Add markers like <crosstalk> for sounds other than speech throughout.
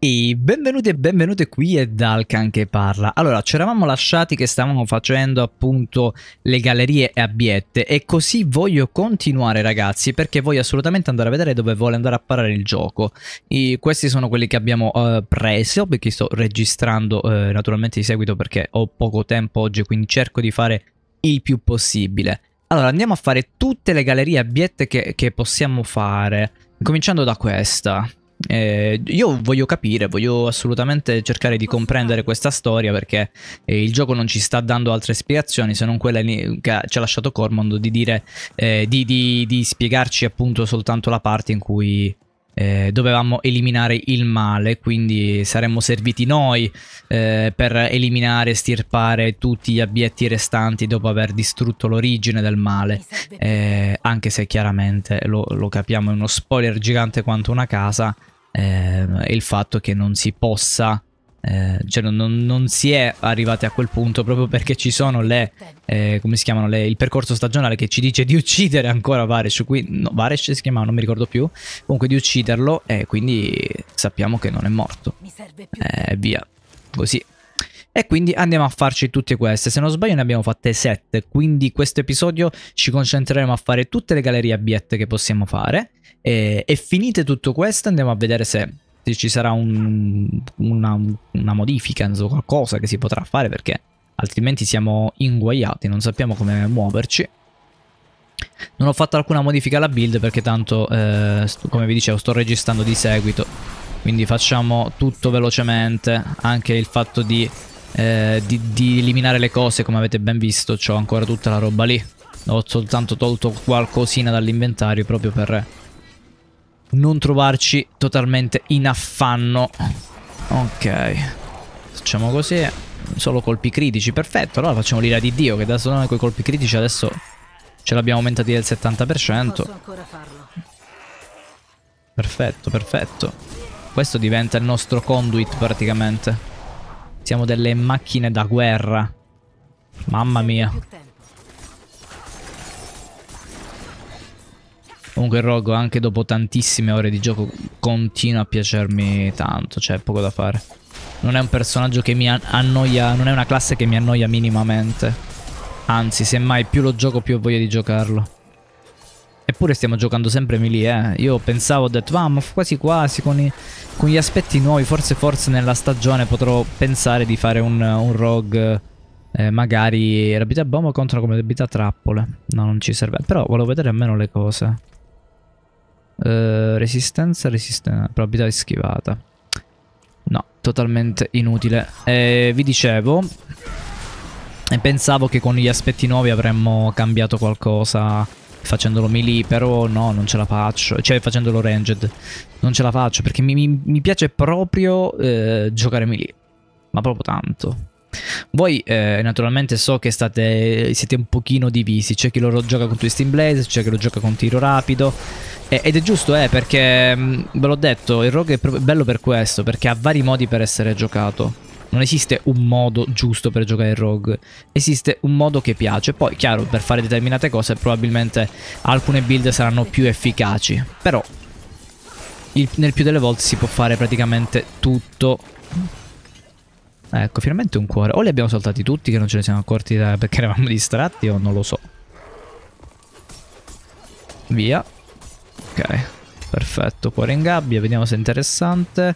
E benvenuti e benvenute qui è Dalkan che parla. Allora, ci eravamo lasciati che stavamo facendo appunto le gallerie e abbiette e così voglio continuare ragazzi perché voglio assolutamente andare a vedere dove vuole andare a parare il gioco. E questi sono quelli che abbiamo uh, preso perché sto registrando uh, naturalmente di seguito perché ho poco tempo oggi quindi cerco di fare il più possibile. Allora, andiamo a fare tutte le gallerie e abbiette che, che possiamo fare, cominciando da questa. Eh, io voglio capire, voglio assolutamente cercare di comprendere questa storia perché eh, il gioco non ci sta dando altre spiegazioni se non quella che ci ha lasciato Cormond di dire eh, di, di, di, spiegarci appunto soltanto la parte in cui eh, dovevamo eliminare il male, quindi saremmo serviti noi eh, per eliminare e stirpare tutti gli abietti restanti dopo aver distrutto l'origine del male, eh, anche se chiaramente lo, lo, capiamo è uno spoiler gigante quanto una casa, eh, il fatto che non si possa eh, cioè non, non, si è arrivati a quel punto proprio perché ci sono le, eh, come si chiamano, le, il percorso stagionale che ci dice di uccidere ancora Varesh, qui, no, Varesh si chiama non mi ricordo più, comunque di ucciderlo e quindi sappiamo che non è morto. Eh, via, così. E quindi andiamo a farci tutte queste, se non sbaglio ne abbiamo fatte 7, quindi questo episodio ci concentreremo a fare tutte le gallerie abiette che possiamo fare e, e finite tutto questo andiamo a vedere se ci sarà un, una, una, modifica, insomma, qualcosa che si potrà fare perché altrimenti siamo inguaiati, non sappiamo come muoverci. Non ho fatto alcuna modifica alla build perché tanto, eh, come vi dicevo, sto registrando di seguito. Quindi facciamo tutto velocemente, anche il fatto di, eh, di, di eliminare le cose, come avete ben visto, ho ancora tutta la roba lì. Ho soltanto tolto qualcosina dall'inventario proprio per non trovarci totalmente in affanno. Ok, facciamo così. Solo colpi critici, perfetto. Allora facciamo l'ira di Dio che da solo con i colpi critici adesso ce l'abbiamo aumentati del 70%. Perfetto, perfetto. Questo diventa il nostro conduit praticamente. Siamo delle macchine da guerra. Mamma mia. Comunque Rogue, anche dopo tantissime ore di gioco continua a piacermi tanto, cioè poco da fare. Non è un personaggio che mi annoia, non è una classe che mi annoia minimamente. Anzi, semmai più lo gioco più ho voglia di giocarlo. Eppure stiamo giocando sempre melee, eh. Io pensavo, ho detto, ah, ma quasi quasi con, i, con, gli aspetti nuovi, forse forse nella stagione potrò pensare di fare un, un rogue... Eh, magari rapida bomba contro come debita trappole. No, non ci serve. Però volevo vedere almeno le cose. Eh, resistenza, resistenza, probabilità di schivata. No, totalmente inutile. Eh, vi dicevo, e pensavo che con gli aspetti nuovi avremmo cambiato qualcosa facendolo melee, però no, non ce la faccio. Cioè, facendolo ranged, non ce la faccio perché mi, mi piace proprio eh, giocare melee, ma proprio tanto. Voi eh, naturalmente so che state, siete un pochino divisi, c'è chi lo gioca con Twisting Blaze, c'è chi lo gioca con tiro rapido e, ed è giusto eh, perché mm, ve l'ho detto, il rogue è bello per questo, perché ha vari modi per essere giocato. Non esiste un modo giusto per giocare il rogue, esiste un modo che piace. Poi, chiaro, per fare determinate cose probabilmente alcune build saranno più efficaci, però il, nel più delle volte si può fare praticamente tutto Ecco, finalmente un cuore. O li abbiamo saltati tutti che non ce ne siamo accorti da... perché eravamo distratti o non lo so. Via. Ok, perfetto. Cuore in gabbia, vediamo se è interessante.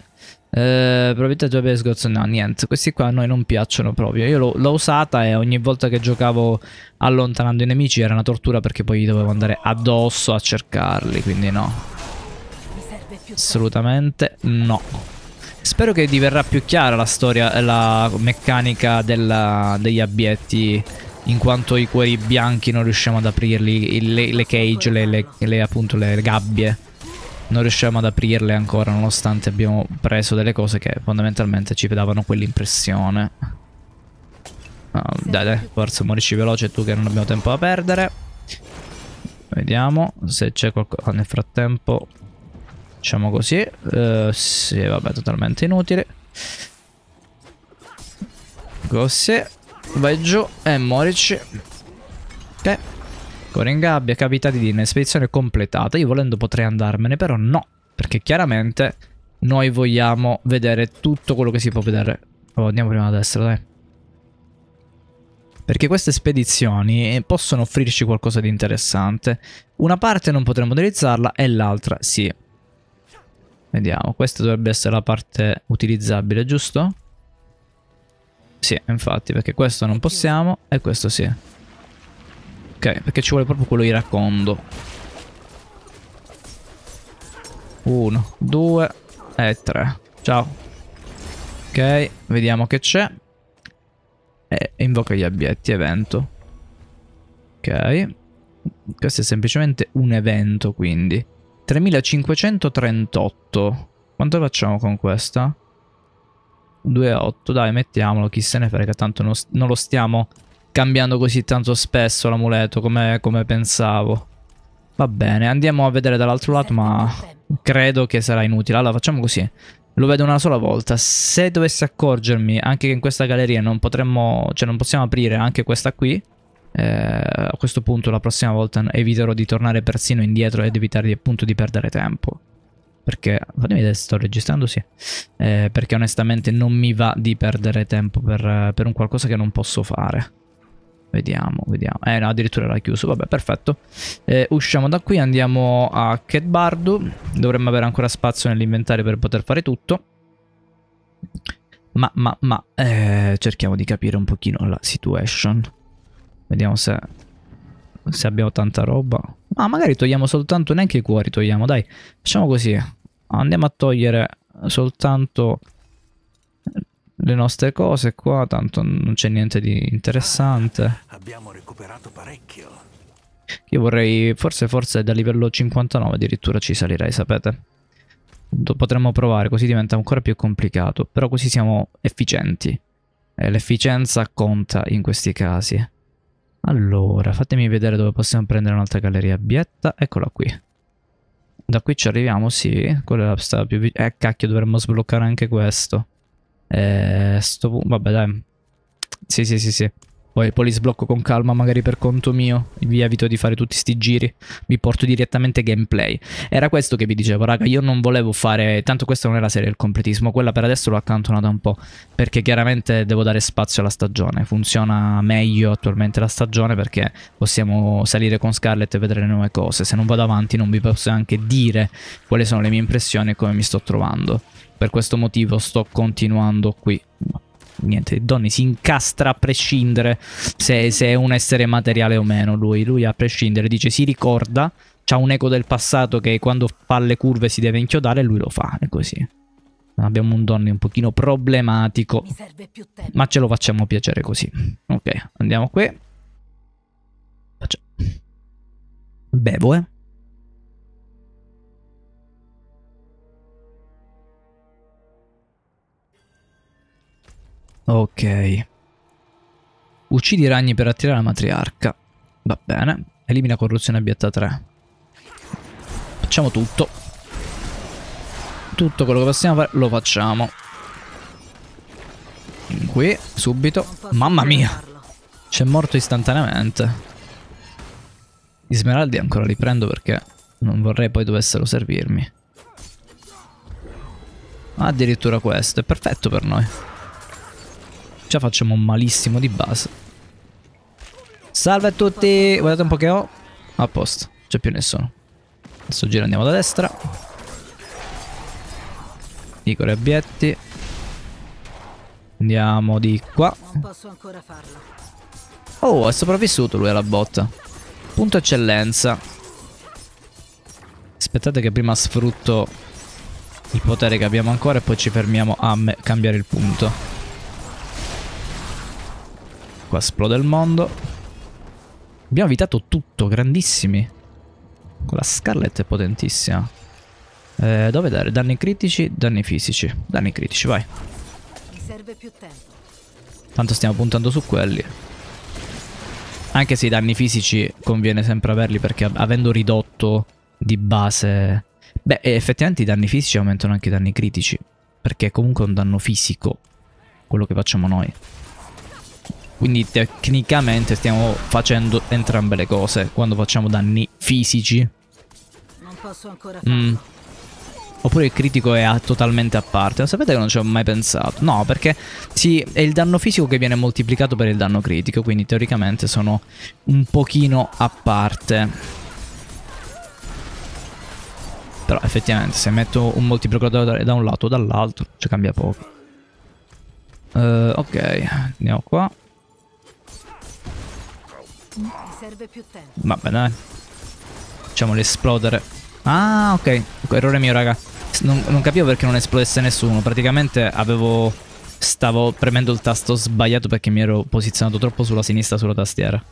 Eh, probabilità di avere sgozzo, no, niente. Questi qua a noi non piacciono proprio. Io l'ho usata e ogni volta che giocavo allontanando i nemici era una tortura perché poi dovevo andare addosso a cercarli, quindi no. Assolutamente no. Spero che diverrà più chiara la storia, e la meccanica della, degli abietti in quanto i cuori bianchi non riusciamo ad aprirli, le, le cage, le, le, le appunto le gabbie, non riusciamo ad aprirle ancora nonostante abbiamo preso delle cose che fondamentalmente ci davano quell'impressione. Oh, dai, dai, forza, morisci veloce tu che non abbiamo tempo da perdere. Vediamo se c'è qualcosa ah, nel frattempo. Facciamo così. Uh, eh, sì, vabbè, totalmente inutile. Così. Vai giù e eh, morici. Ok. Eh, Ancora in gabbia, Capita di dire. Spedizione completata. Io volendo potrei andarmene, però no. Perché chiaramente noi vogliamo vedere tutto quello che si può vedere. Oh, andiamo prima a destra, dai. Perché queste spedizioni possono offrirci qualcosa di interessante. Una parte non potremo utilizzarla e l'altra sì. Vediamo, questa dovrebbe essere la parte utilizzabile, giusto? Sì, infatti, perché questo non possiamo e questo sì. Ok, perché ci vuole proprio quello iracondo. Uno, due e tre. Ciao. Ok, vediamo che c'è. E invoca gli abietti, evento. Ok. Questo è semplicemente un evento, quindi. 3538. Quanto facciamo con questa? 2,8. dai mettiamolo, chi se ne frega, tanto non, non lo stiamo cambiando così tanto spesso l'amuleto come, come pensavo. Va bene, andiamo a vedere dall'altro lato ma credo che sarà inutile. Allora facciamo così, lo vedo una sola volta. Se dovessi accorgermi anche che in questa galleria non potremmo, cioè non possiamo aprire anche questa qui, eh, a questo punto la prossima volta eviterò di tornare persino indietro ed evitare appunto di perdere tempo. Perché, fatemi vedere se sto registrando, sì. Eh, perché onestamente non mi va di perdere tempo per, per, un qualcosa che non posso fare. Vediamo, vediamo. Eh no, addirittura l'ha chiuso. Vabbè, perfetto. Eh, usciamo da qui, andiamo a Kedbardu. Dovremmo avere ancora spazio nell'inventario per poter fare tutto. Ma, ma, ma, eh, cerchiamo di capire un pochino la situation. Vediamo se, se abbiamo tanta roba. Ma ah, magari togliamo soltanto, neanche i cuori togliamo, dai. Facciamo così. Andiamo a togliere soltanto le nostre cose qua, tanto non c'è niente di interessante. Ah, abbiamo recuperato parecchio. Io vorrei, forse, forse da livello 59 addirittura ci salirei, sapete? potremmo provare, così diventa ancora più complicato, però così siamo efficienti. E l'efficienza conta in questi casi. Allora, fatemi vedere dove possiamo prendere un'altra galleria abietta. Eccola qui. Da qui ci arriviamo, sì. Quella è sta più vicina. Eh, cacchio, dovremmo sbloccare anche questo. Eh, sto... Vabbè, dai. Sì, sì, sì, sì. Poi, poi li sblocco con calma, magari per conto mio. Vi evito di fare tutti sti giri. Vi porto direttamente gameplay. Era questo che vi dicevo, raga. Io non volevo fare. Tanto questa non è la serie del completismo. Quella per adesso l'ho accantonata un po'. Perché chiaramente devo dare spazio alla stagione. Funziona meglio attualmente la stagione perché possiamo salire con Scarlett e vedere le nuove cose. Se non vado avanti, non vi posso anche dire quali sono le mie impressioni e come mi sto trovando. Per questo motivo sto continuando qui niente, Donny si incastra a prescindere se, se, è un essere materiale o meno. Lui, lui a prescindere dice si ricorda, c'ha un eco del passato che quando fa le curve si deve inchiodare e lui lo fa, è così. Abbiamo un Donny un pochino problematico, ma ce lo facciamo piacere così. Ok, andiamo qui. Bevo, eh. Ok. Uccidi i ragni per attirare la matriarca. Va bene. Elimina corruzione abietta 3. Facciamo tutto. Tutto quello che possiamo fare lo facciamo. Qui, subito. Mamma mia. C'è morto istantaneamente. Gli smeraldi ancora li prendo perché non vorrei poi dovessero servirmi. Addirittura questo, è perfetto per noi. Già facciamo malissimo di base. Salve a tutti. Guardate un po' che ho. A posto. C'è più nessuno. Adesso giro andiamo da destra. I abietti. Andiamo di qua. Oh, è sopravvissuto lui alla botta. Punto eccellenza. Aspettate che prima sfrutto il potere che abbiamo ancora e poi ci fermiamo a cambiare il punto. Qua esplode il mondo. Abbiamo evitato tutto, grandissimi. Quella Scarlet è potentissima. Eh, dove dare? Danni critici, danni fisici. Danni critici, vai. Tanto stiamo puntando su quelli. Anche se i danni fisici conviene sempre averli perché avendo ridotto di base... Beh, effettivamente i danni fisici aumentano anche i danni critici. Perché è comunque un danno fisico quello che facciamo noi. Quindi tecnicamente stiamo facendo entrambe le cose quando facciamo danni fisici. Non posso ancora mm. Oppure il critico è a, totalmente a parte. Lo sapete che non ci ho mai pensato. No, perché sì, è il danno fisico che viene moltiplicato per il danno critico, quindi teoricamente sono un pochino a parte. Però effettivamente se metto un moltiplicatore da un lato o dall'altro, ci cambia poco. Uh, ok, andiamo qua. Ti serve più tempo. Vabbè, dai. Facciamolo esplodere. Ah, ok. Errore mio, raga. Non, non capivo perché non esplodesse nessuno. Praticamente avevo... Stavo premendo il tasto sbagliato perché mi ero posizionato troppo sulla sinistra sulla tastiera.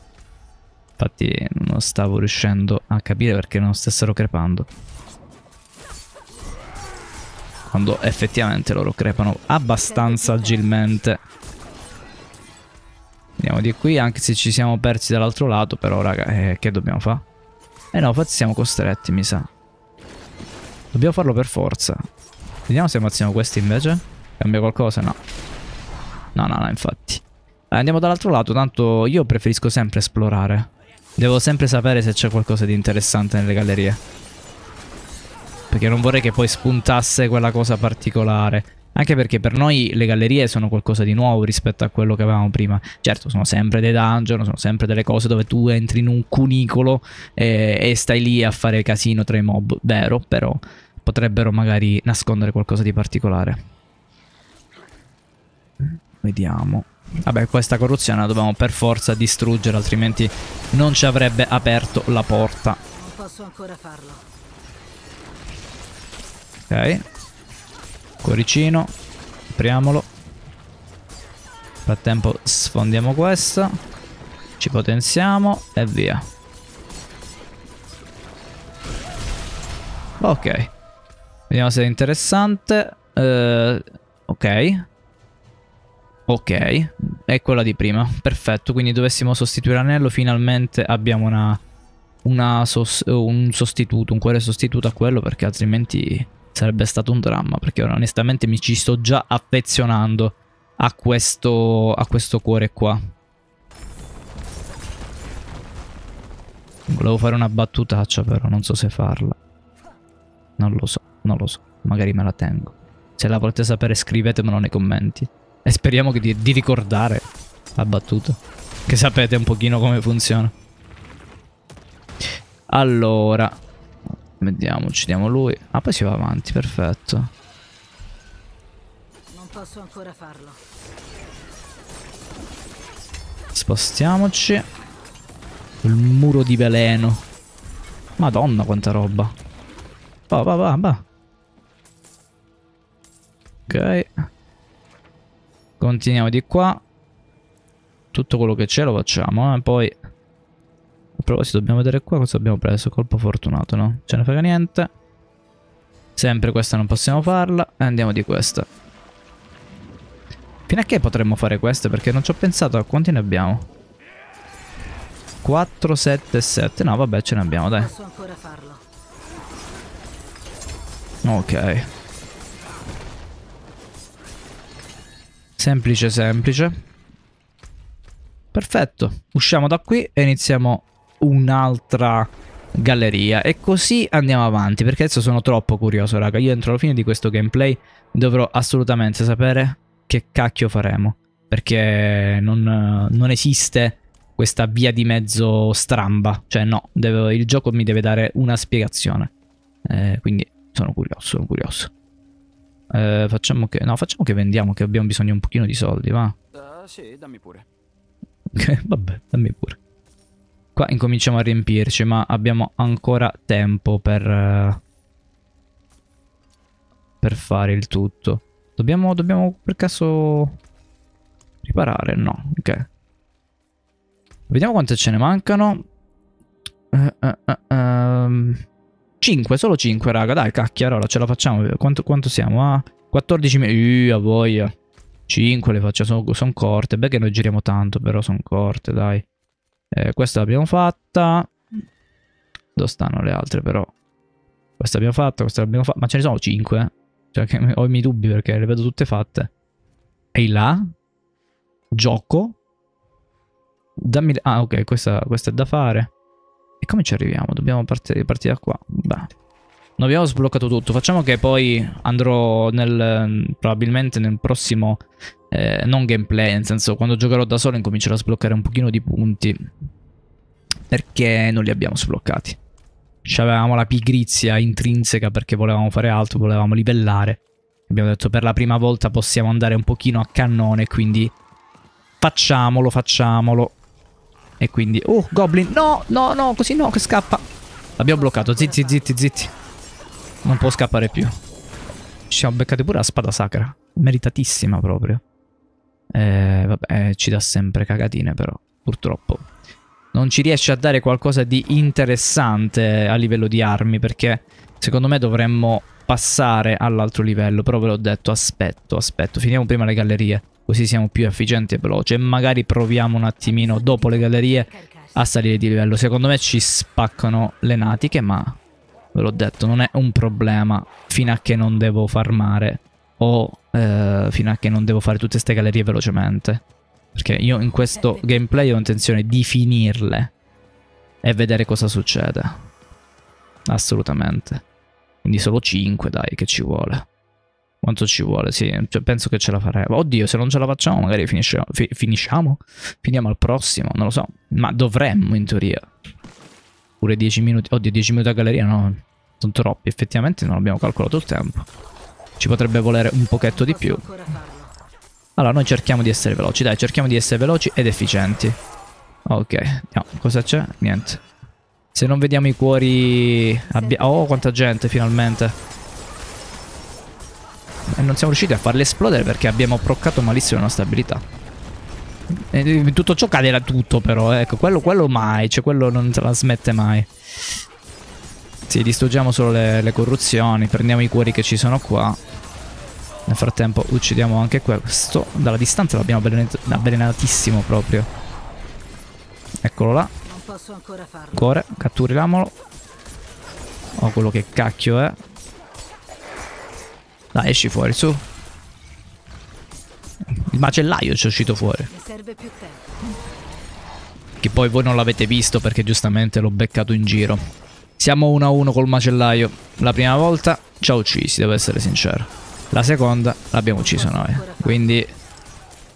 Infatti non stavo riuscendo a capire perché non stessero crepando. Quando effettivamente loro crepano abbastanza agilmente. Andiamo di qui, anche se ci siamo persi dall'altro lato, però raga, eh, che dobbiamo fare? Eh no, infatti siamo costretti, mi sa. Dobbiamo farlo per forza. Vediamo se ammazziamo questi invece. Cambia qualcosa? No. No, no, no, infatti. Allora, eh, andiamo dall'altro lato, tanto io preferisco sempre esplorare. Devo sempre sapere se c'è qualcosa di interessante nelle gallerie. Perché non vorrei che poi spuntasse quella cosa particolare. Anche perché per noi le gallerie sono qualcosa di nuovo rispetto a quello che avevamo prima. Certo, sono sempre dei dungeon, sono sempre delle cose dove tu entri in un cunicolo e, eh, e stai lì a fare casino tra i mob, vero, però potrebbero magari nascondere qualcosa di particolare. Vediamo. Vabbè, questa corruzione la dobbiamo per forza distruggere, altrimenti non ci avrebbe aperto la porta. Posso ancora farlo. Ok. Cuoricino, apriamolo. Nel frattempo sfondiamo questa, ci potenziamo e via. Ok, vediamo se è interessante. Uh, ok. Ok, è quella di prima, perfetto, quindi dovessimo sostituire l'anello finalmente abbiamo una, una sos un sostituto, un cuore sostituto a quello perché altrimenti sarebbe stato un dramma perché ora onestamente mi ci sto già affezionando a questo, a questo cuore qua. Volevo fare una battutaccia però, non so se farla. Non lo so, non lo so, magari me la tengo. Se la volete sapere scrivetemelo nei commenti. E speriamo di, di ricordare la battuta. Che sapete un pochino come funziona. Allora, Vediamo, uccidiamo lui. Ah, poi si va avanti, perfetto. Non posso ancora farlo. Spostiamoci. Il muro di veleno. Madonna, quanta roba. Va, va, va, va. Ok. Continuiamo di qua. Tutto quello che c'è lo facciamo, eh. Poi però proposito, dobbiamo vedere qua cosa abbiamo preso. Colpo fortunato, no? Ce ne frega niente. Sempre questa non possiamo farla. E eh, andiamo di questa. Fino a che potremmo fare queste? Perché non ci ho pensato a quanti ne abbiamo. 4, 7, 7. No, vabbè, ce ne abbiamo, dai. Posso ancora farlo. Ok. Semplice, semplice. Perfetto. Usciamo da qui e iniziamo un'altra galleria e così andiamo avanti perché adesso sono troppo curioso raga io entro la fine di questo gameplay dovrò assolutamente sapere che cacchio faremo perché non, non esiste questa via di mezzo stramba cioè no deve, il gioco mi deve dare una spiegazione eh, quindi sono curioso sono curioso eh, facciamo che no facciamo che vendiamo che abbiamo bisogno un pochino di soldi va uh, sì dammi pure <laughs> vabbè dammi pure Qua incominciamo a riempirci, ma abbiamo ancora tempo per... Eh, per fare il tutto. Dobbiamo, dobbiamo per caso... Riparare? No, ok. Vediamo quante ce ne mancano. 5, eh, eh, ehm, solo 5, raga. Dai, cacchia, allora ce la facciamo. Quanto, quanto siamo? Ah, 14 minuti. a voglia. 5 le facciamo, sono, son corte. Beh che noi giriamo tanto, però sono corte, dai. Eh, questa l'abbiamo fatta. Dove stanno le altre però? Questa l'abbiamo fatta, questa l'abbiamo fatta. Ma ce ne sono 5? Eh. Cioè, che ho i miei dubbi perché le vedo tutte fatte. E là? Gioco? Dammi... Ah, ok, questa, questa è da fare. E come ci arriviamo? Dobbiamo partire, partire da qua. Beh. Non abbiamo sbloccato tutto. Facciamo che poi andrò nel... Probabilmente nel prossimo eh, non gameplay, nel senso quando giocherò da solo incomincerò a sbloccare un pochino di punti perché non li abbiamo sbloccati. C'avevamo la pigrizia intrinseca perché volevamo fare altro, volevamo livellare. Abbiamo detto per la prima volta possiamo andare un pochino a cannone, quindi facciamolo, facciamolo. E quindi... Oh, Goblin! No, no, no, così no, che scappa! L'abbiamo bloccato, zitti, zitti, zitti. Non può scappare più. Ci siamo beccati pure la spada sacra. Meritatissima proprio. Eh, vabbè, ci dà sempre cagatine però, purtroppo. Non ci riesce a dare qualcosa di interessante a livello di armi, perché secondo me dovremmo passare all'altro livello, però ve l'ho detto, aspetto, aspetto, finiamo prima le gallerie, così siamo più efficienti e veloci, e magari proviamo un attimino dopo le gallerie a salire di livello. Secondo me ci spaccano le natiche, ma ve l'ho detto, non è un problema fino a che non devo farmare o eh, fino a che non devo fare tutte queste gallerie velocemente. Perché io in questo gameplay ho intenzione di finirle e vedere cosa succede. Assolutamente. Quindi solo 5, dai, che ci vuole. Quanto ci vuole, sì, cioè, penso che ce la faremo. Oddio, se non ce la facciamo, magari finisciamo, fi- finisciamo? Finiamo al prossimo, non lo so. Ma dovremmo, in teoria. Pure 10 minuti. Oddio, 10 minuti a galleria, no. Sono troppi, effettivamente non abbiamo calcolato il tempo ci potrebbe volere un pochetto di più. Allora, noi cerchiamo di essere veloci, dai, cerchiamo di essere veloci ed efficienti. Ok, no, cosa c'è? Niente. Se non vediamo i cuori... Oh, quanta gente, finalmente. E non siamo riusciti a farli esplodere perché abbiamo proccato malissimo la nostra abilità. E tutto ciò cade da tutto, però, eh. ecco. Quello, quello mai, cioè quello non se la smette mai. Sì, distruggiamo solo le, le corruzioni, prendiamo i cuori che ci sono qua. Nel frattempo uccidiamo anche questo. Dalla distanza l'abbiamo avvelenatissimo proprio. Eccolo là. Cuore, catturiamolo. Oh, quello che cacchio è. Dai, esci fuori, su. Il macellaio ci è uscito fuori. Che poi voi non l'avete visto perché giustamente l'ho beccato in giro. Siamo 1-1 col macellaio. La prima volta ci ha uccisi, devo essere sincero. La seconda l'abbiamo ucciso noi. Quindi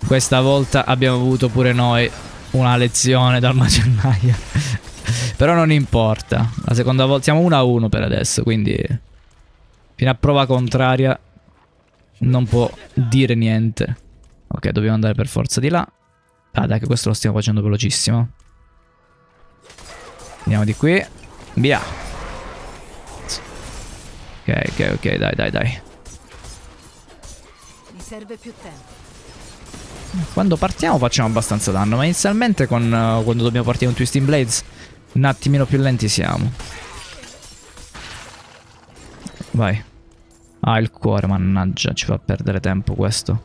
questa volta abbiamo avuto pure noi una lezione dal <laughs> macellaio. Però non importa. La seconda volta siamo 1 a 1 per adesso, quindi fino a prova contraria non può dire niente. Ok, dobbiamo andare per forza di là. Ah, dai, che questo lo stiamo facendo velocissimo. Andiamo di qui. Via. Ok, ok, ok, dai, dai, dai. Serve più tempo. Quando partiamo facciamo abbastanza danno, ma inizialmente con, uh, quando dobbiamo partire con Twisting Blades un attimino più lenti siamo. Vai. Ah, il cuore, mannaggia, ci fa perdere tempo questo.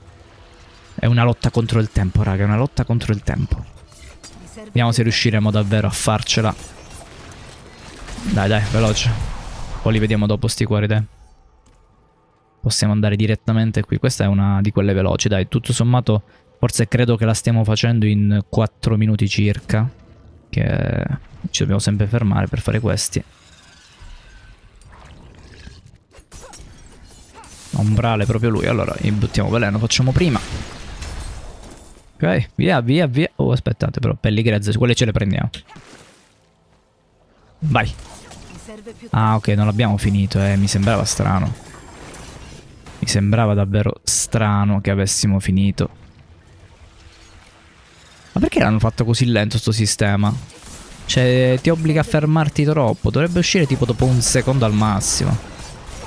È una lotta contro il tempo, raga, è una lotta contro il tempo. Vediamo se riusciremo davvero a farcela. Dai, dai, veloce. Poi li vediamo dopo sti cuori, dai possiamo andare direttamente qui. Questa è una di quelle veloci, dai, tutto sommato forse credo che la stiamo facendo in 4 minuti circa, che ci dobbiamo sempre fermare per fare questi. Ombrale proprio lui, allora gli buttiamo veleno, facciamo prima. Ok, via, via, via. Oh, aspettate però, pelli grezze, quelle ce le prendiamo. Vai. Ah, ok, non l'abbiamo finito, eh, mi sembrava strano sembrava davvero strano che avessimo finito. Ma perché l'hanno fatto così lento sto sistema? Cioè, ti obbliga a fermarti troppo, dovrebbe uscire tipo dopo un secondo al massimo,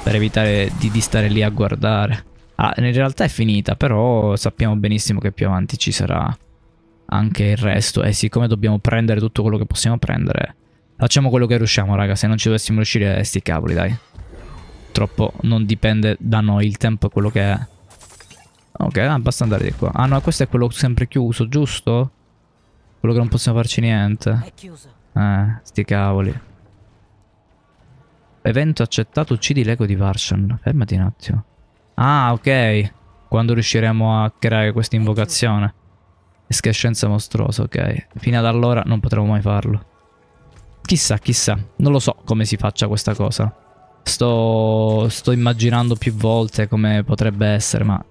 per evitare di, di stare lì a guardare. Ah, in realtà è finita, però sappiamo benissimo che più avanti ci sarà anche il resto. E siccome dobbiamo prendere tutto quello che possiamo prendere, facciamo quello che riusciamo, raga. Se non ci dovessimo riuscire, sti cavoli, dai purtroppo non dipende da noi, il tempo è quello che è. Ok, ah, basta andare di qua. Ah no, questo è quello sempre chiuso, giusto? Quello che non possiamo farci niente. Eh, sti cavoli. Evento accettato, uccidi l'ego di Varshan. Fermati un attimo. Ah, ok. Quando riusciremo a creare questa invocazione. Escrescenza mostruosa, ok. Fino ad allora non potremo mai farlo. Chissà, chissà. Non lo so come si faccia questa cosa sto, sto immaginando più volte come potrebbe essere, ma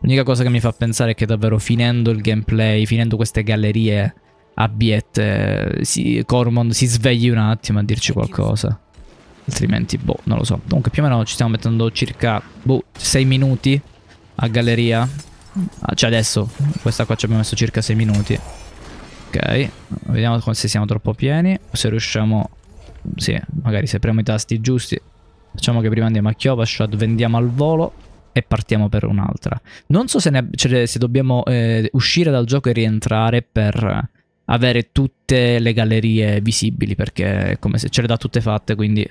l'unica cosa che mi fa pensare è che davvero finendo il gameplay, finendo queste gallerie abbiette, eh, si, Cormon si svegli un attimo a dirci qualcosa. Altrimenti, boh, non lo so. Comunque più o meno ci stiamo mettendo circa, boh, 6 minuti a galleria. Ah, cioè adesso, questa qua ci abbiamo messo circa 6 minuti. Ok, vediamo se siamo troppo pieni se riusciamo... Sì, magari se premo i tasti giusti Facciamo che prima andiamo a Kyovashad, vendiamo al volo e partiamo per un'altra. Non so se, ne, cioè, se dobbiamo eh, uscire dal gioco e rientrare per avere tutte le gallerie visibili, perché è come se ce le da tutte fatte, quindi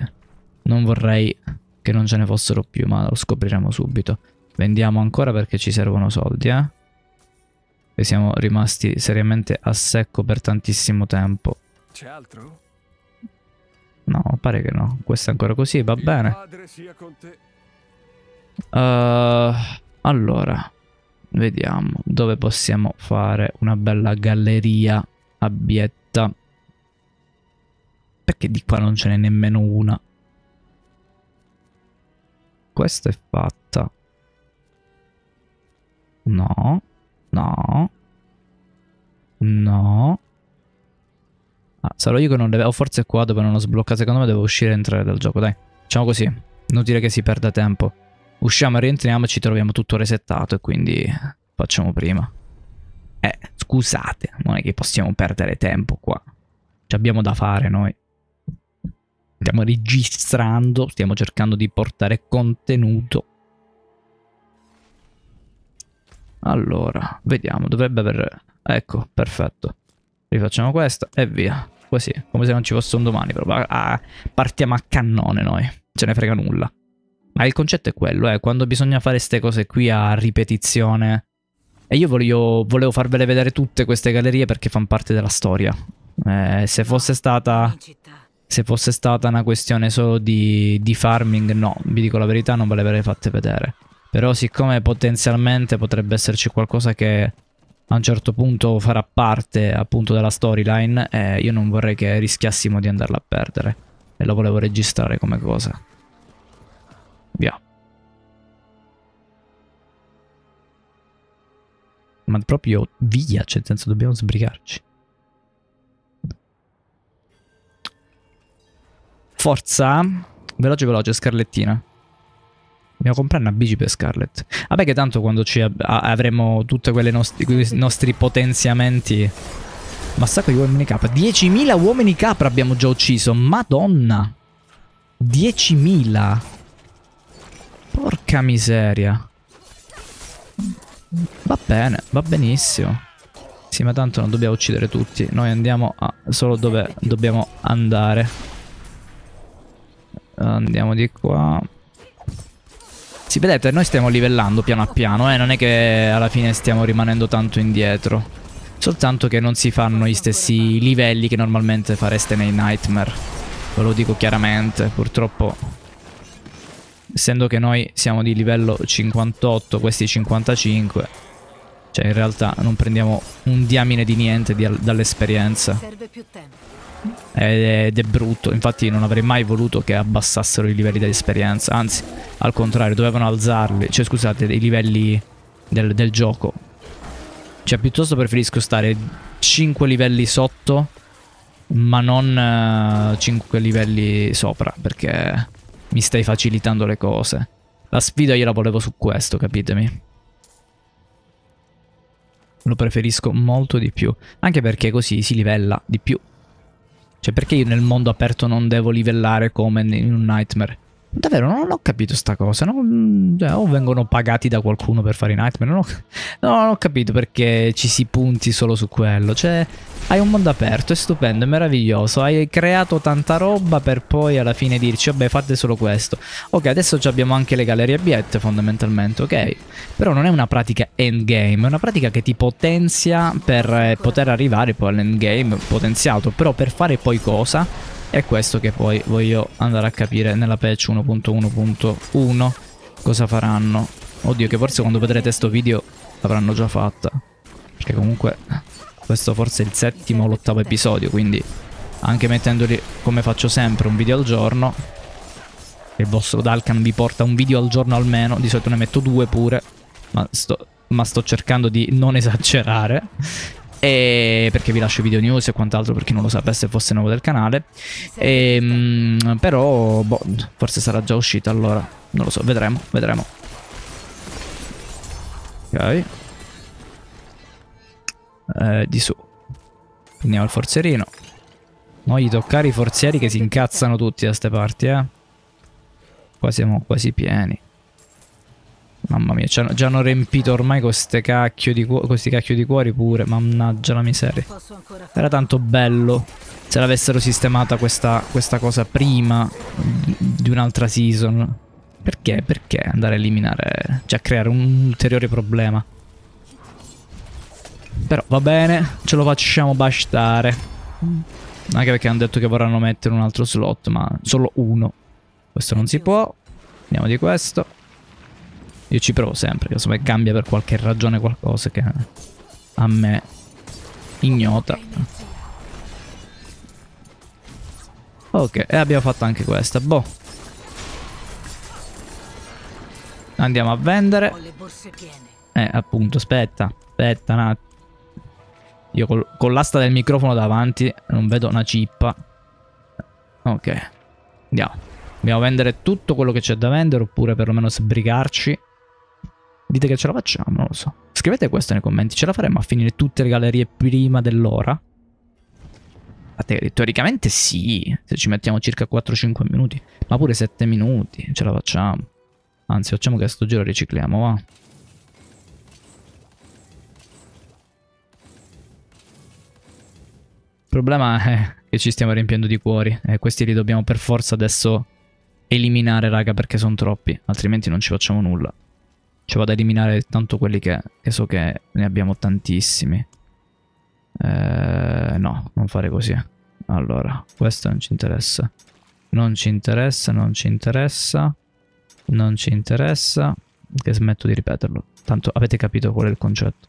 non vorrei che non ce ne fossero più, ma lo scopriremo subito. Vendiamo ancora perché ci servono soldi, eh? E siamo rimasti seriamente a secco per tantissimo tempo. C'è altro? No, pare che no. Questo è ancora così, va bene. Uh, allora, vediamo dove possiamo fare una bella galleria abietta. Perché di qua non ce n'è nemmeno una? Questo è fatto. Sarò io che non deve... O forse qua dove non ho sbloccato, secondo me devo uscire e entrare dal gioco, dai. Facciamo così. Inutile che si perda tempo. Usciamo e rientriamo e ci troviamo tutto resettato e quindi facciamo prima. Eh, scusate, non è che possiamo perdere tempo qua. Ci abbiamo da fare noi. Stiamo registrando, stiamo cercando di portare contenuto. Allora, vediamo, dovrebbe aver... Ecco, perfetto. Rifacciamo questa e via. Così, come se non ci fosse un domani, però ah, partiamo a cannone noi, ce ne frega nulla. Ma il concetto è quello, eh, quando bisogna fare queste cose qui a ripetizione. E io voglio, volevo farvele vedere tutte queste gallerie perché fanno parte della storia. Eh, se fosse stata... Se fosse stata una questione solo di, di farming, no, vi dico la verità, non ve le avrei fatte vedere. Però siccome potenzialmente potrebbe esserci qualcosa che a un certo punto farà parte appunto della storyline e io non vorrei che rischiassimo di andarla a perdere e lo volevo registrare come cosa. Via. Ma proprio via, cioè nel senso dobbiamo sbrigarci. Forza, veloce veloce, scarlettina. Dobbiamo comprare una bici per Scarlet. Vabbè che tanto quando ci avremo tutti quei nostri potenziamenti... Massacro di uomini capra. 10.000 uomini capra abbiamo già ucciso. Madonna. 10.000. Porca miseria. Va bene, va benissimo. Sì, ma tanto non dobbiamo uccidere tutti. Noi andiamo a solo dove dobbiamo andare. Andiamo di qua. Sì, vedete, noi stiamo livellando piano a piano, eh, non è che alla fine stiamo rimanendo tanto indietro. Soltanto che non si fanno gli stessi livelli che normalmente fareste nei Nightmare. Ve lo dico chiaramente, purtroppo... Essendo che noi siamo di livello 58, questi 55... Cioè, in realtà non prendiamo un diamine di niente di dall'esperienza. Serve più tempo ed è brutto. Infatti, non avrei mai voluto che abbassassero i livelli dell'esperienza. Anzi, al contrario, dovevano alzarli. Cioè, scusate, i livelli del, del gioco. Cioè, piuttosto preferisco stare 5 livelli sotto, ma non 5 eh, livelli sopra, perché mi stai facilitando le cose. La sfida io la volevo su questo, capitemi. Lo preferisco molto di più. Anche perché così si livella di più. Cioè perché io nel mondo aperto non devo livellare come in un Nightmare? Davvero, non ho capito sta cosa. No? Cioè, o vengono pagati da qualcuno per fare i Nightmare. Non ho, <laughs> no, non ho capito perché ci si punti solo su quello. Cioè, hai un mondo aperto, è stupendo, è meraviglioso. Hai creato tanta roba per poi alla fine dirci, vabbè, fate solo questo. Ok, adesso abbiamo anche le gallerie biette, fondamentalmente, ok? Però non è una pratica endgame, è una pratica che ti potenzia per eh, poter arrivare poi all'endgame potenziato. Però per fare poi cosa? è questo che poi voglio andare a capire nella patch 1.1.1 cosa faranno. Oddio che forse quando vedrete sto video l'avranno già fatta. Perché comunque questo forse è il settimo o l'ottavo episodio, quindi anche mettendoli come faccio sempre un video al giorno, il vostro Dalkan vi porta un video al giorno almeno, di solito ne metto due pure, ma sto, ma sto cercando di non esagerare e perché vi lascio video news e quant'altro per chi non lo sapesse fosse nuovo del canale e, ehm, mh, però boh, forse sarà già uscita allora non lo so vedremo vedremo ok eh, di su prendiamo il forzierino non gli toccare i forzieri che si incazzano tutti da ste parti eh qua siamo quasi pieni Mamma mia, ci hanno, già hanno riempito ormai queste cacchio di questi cacchio di cuori pure. Mannaggia la miseria. Era tanto bello se l'avessero sistemata questa, questa cosa prima di un'altra season. Perché? Perché andare a eliminare? Cioè a creare un ulteriore problema. Però va bene, ce lo facciamo bastare. Anche perché hanno detto che vorranno mettere un altro slot, ma solo uno. Questo non si può. Andiamo di questo. Io ci provo sempre, insomma cambia per qualche ragione qualcosa che a me ignota. Ok, e abbiamo fatto anche questa, boh. Andiamo a vendere. Eh, appunto, aspetta, aspetta un attimo. Io col, con l'asta del microfono davanti non vedo una cippa. Ok, andiamo. Dobbiamo vendere tutto quello che c'è da vendere oppure perlomeno sbrigarci. Dite che ce la facciamo, non lo so. Scrivete questo nei commenti, ce la faremo a finire tutte le gallerie prima dell'ora? Teoricamente sì, se ci mettiamo circa 4-5 minuti, ma pure 7 minuti, ce la facciamo. Anzi, facciamo che a sto giro ricicliamo, va. Il problema è che ci stiamo riempiendo di cuori e questi li dobbiamo per forza adesso eliminare, raga, perché sono troppi, altrimenti non ci facciamo nulla cioè vado ad eliminare tanto quelli che, che so che ne abbiamo tantissimi. Eh, no, non fare così. Allora, questo non ci interessa. Non ci interessa, non ci interessa. Non ci interessa. Che smetto di ripeterlo. Tanto avete capito qual è il concetto.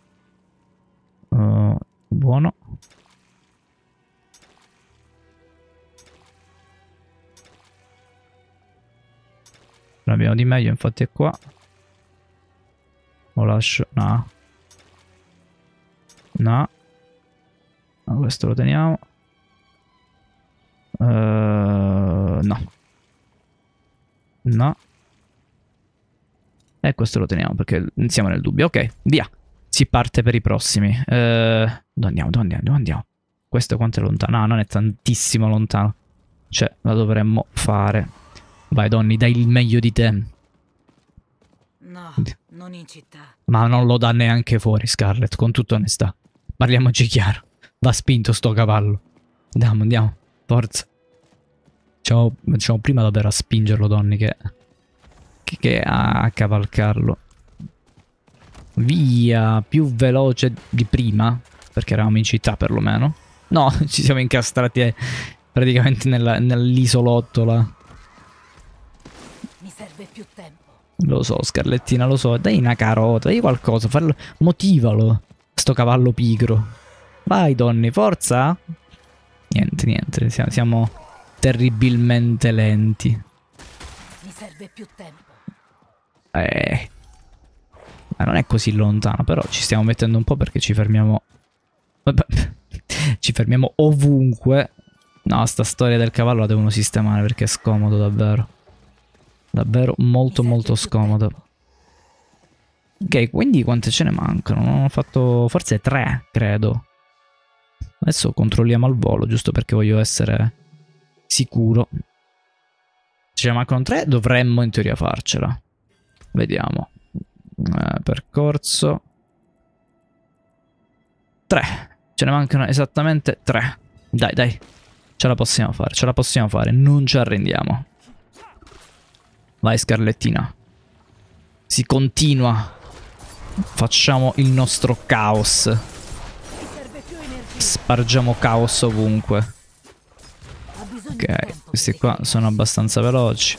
Uh, buono. Non abbiamo di meglio, infatti è qua. O lascio... No. No. no questo lo teniamo. Uh, no. No. E questo lo teniamo perché siamo nel dubbio. Ok, via. Si parte per i prossimi. Uh, dove andiamo? Dove andiamo? Dove andiamo? Questo quanto è lontano? No, ah, non è tantissimo lontano. Cioè, la dovremmo fare. Vai, Donny, dai il meglio di te. No, non in città. Ma non lo dà neanche fuori Scarlett, con tutta onestà. Parliamoci chiaro. Va spinto sto cavallo. Andiamo, andiamo. Forza. Facciamo, prima davvero a spingerlo, Donny, che, che, che a cavalcarlo. Via, più veloce di prima, perché eravamo in città perlomeno. No, <laughs> ci siamo incastrati eh, praticamente nell'isolotto nell là. Mi serve più tempo. Lo so, Scarlettina, lo so. Dai una carota, dai qualcosa, fallo, motivalo. Sto cavallo pigro. Vai, donne, forza. Niente, niente, siamo, siamo terribilmente lenti. Mi serve più tempo. Eh. Ma non è così lontano, però ci stiamo mettendo un po' perché ci fermiamo... <laughs> ci fermiamo ovunque. No, sta storia del cavallo la devono sistemare perché è scomodo davvero. Davvero molto molto scomodo. Ok, quindi quante ce ne mancano? Non ho fatto... forse tre, credo. Adesso controlliamo al volo, giusto perché voglio essere sicuro. Ce ne mancano tre, dovremmo in teoria farcela. Vediamo. Eh, percorso. Tre. Ce ne mancano esattamente tre. Dai, dai. Ce la possiamo fare, ce la possiamo fare. Non ci arrendiamo. Vai Scarlettina. Si continua. Facciamo il nostro caos. Spargiamo caos ovunque. Ok, questi qua sono abbastanza veloci.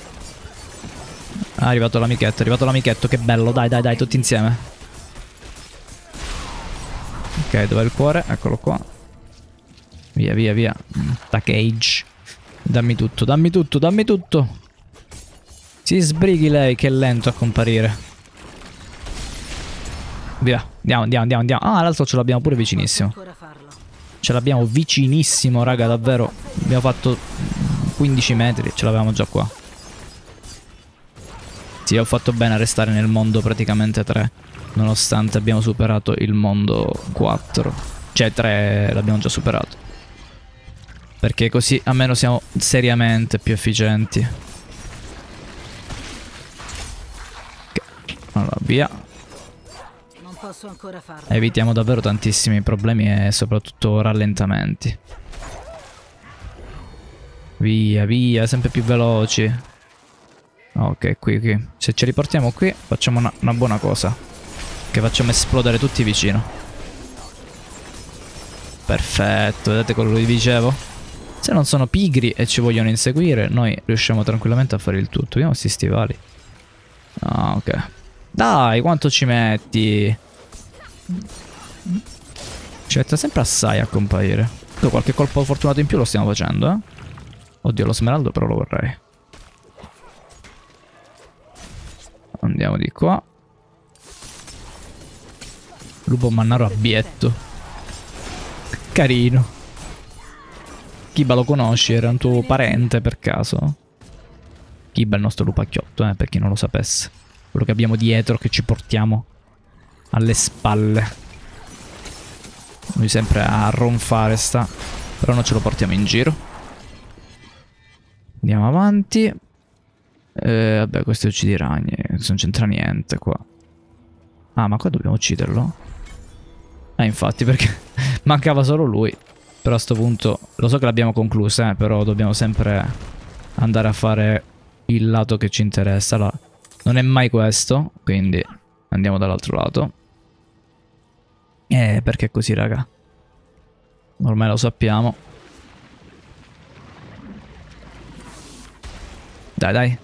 Ah, è arrivato l'amichetto, è arrivato l'amichetto, che bello. Dai, dai, dai, tutti insieme. Ok, dov'è il cuore? Eccolo qua. Via, via, via. Mm, Package. Dammi tutto, dammi tutto, dammi tutto. Si sbrighi lei che è lento a comparire. Via, andiamo, andiamo, andiamo, andiamo. Ah, l'altro ce l'abbiamo pure vicinissimo. Ce l'abbiamo vicinissimo, raga, davvero. Abbiamo fatto 15 metri, ce l'avevamo già qua. Sì, ho fatto bene a restare nel mondo praticamente 3. Nonostante abbiamo superato il mondo 4. Cioè 3 l'abbiamo già superato. Perché così almeno siamo seriamente più efficienti. Allora, via. Evitiamo davvero tantissimi problemi e soprattutto rallentamenti. Via, via, sempre più veloci. Ok, qui, qui. Se ci riportiamo qui, facciamo una, una buona cosa. Che facciamo esplodere tutti vicino. Perfetto, vedete quello che vi dicevo? Se non sono pigri e ci vogliono inseguire, noi riusciamo tranquillamente a fare il tutto. Vediamo questi stivali. Ah, ok. Dai, quanto ci metti? Ci mette sempre assai a comparire. Qualche colpo fortunato in più lo stiamo facendo, eh? Oddio, lo smeraldo però lo vorrei. Andiamo di qua. Lupo mannaro abietto. Carino. Kiba lo conosci? Era un tuo parente per caso? Kiba è il nostro lupacchiotto, eh, per chi non lo sapesse quello che abbiamo dietro che ci portiamo alle spalle. Lui sempre a ronfare sta, però non ce lo portiamo in giro. Andiamo avanti. Eh, vabbè, questo uccidi i ragni, non c'entra niente qua. Ah, ma qua dobbiamo ucciderlo? Eh, infatti, perché <laughs> mancava solo lui. Però a sto punto, lo so che l'abbiamo conclusa, eh, però dobbiamo sempre andare a fare il lato che ci interessa, la non è mai questo, quindi andiamo dall'altro lato. Eh, perché così, raga? Ormai lo sappiamo. Dai, dai.